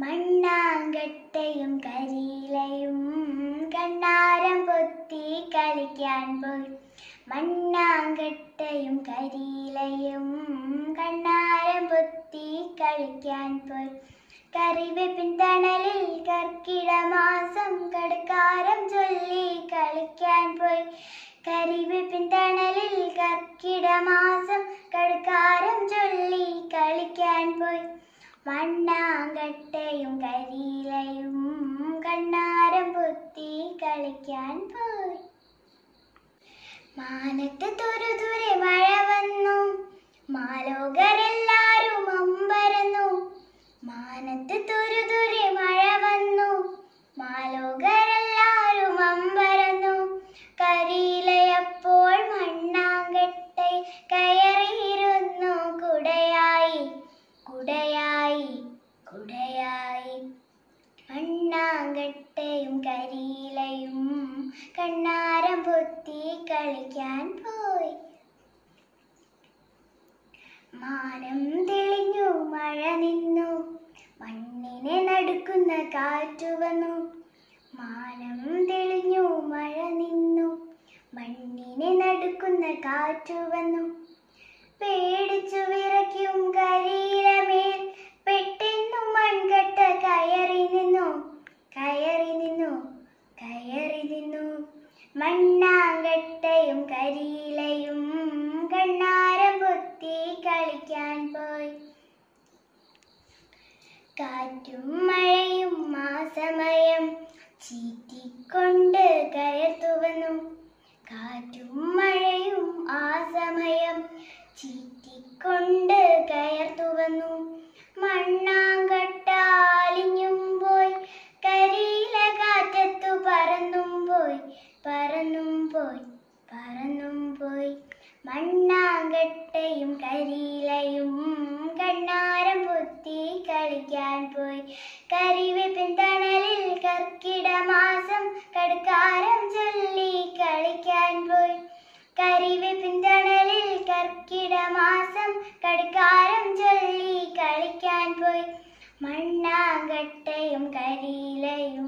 മണ്ണാങ്കട്ടയും കരിയിലയും കണ്ണാരം പൊത്തി കളിക്കാൻ പോയി മണ്ണാങ്കട്ടയും കരിയിലയും കണ്ണാരം പൊത്തി കളിക്കാൻ പോയി കറിവേപ്പിൻ തണലിൽ കർക്കിടമാസം കടുക്കാരം ചൊല്ലി കളിക്കാൻ പോയി കറിവേപ്പിൻ തണലിൽ കർക്കിടമാസം കടുക്കാരം ചൊല്ലി കളിക്കാൻ പോയി മണ്ണാങ്കട്ടയും കരിയിലയും കണ്ണാരം പുത്തി കളിക്കാൻ പോയി മാനത്ത് തുരുതുരെ മഴ വന്നു മാലോകരെല്ലാം മാങ്കട്ടയും കരിയിലയും കണ്ണാരം പൊത്തി കളിക്കാൻ പോയി മാനം തെളിഞ്ഞു മഴ നിന്നു മണ്ണിനെ നടുക്കുന്ന കാറ്റു വന്നു മാനം തെളിഞ്ഞു മഴ നിന്നു മണ്ണിനെ നടുക്കുന്ന കാറ്റു വന്നു പേടിച്ചു വിറയ്ക്കും കരി കണ്ണാങ്കട്ടയും കരിയിലയും കണ്ണാരം പൊത്തി കളിക്കാൻ പോയി കാറ്റും മഴയും മാസമയം ചീറ്റിക്കൊണ്ട് കയർ കാറ്റും കളിക്കാൻ പോയി കരിവേപ്പിൻ തണലിൽ കർക്കിടമാസം കടുക്കാരം ചൊല്ലി കളിക്കാൻ പോയി കരിവേപ്പിൻ തണലിൽ കർക്കിടമാസം കടുക്കാരം ചൊല്ലി കളിക്കാൻ പോയി മണ്ണാങ്കട്ടയും കരിയിലയും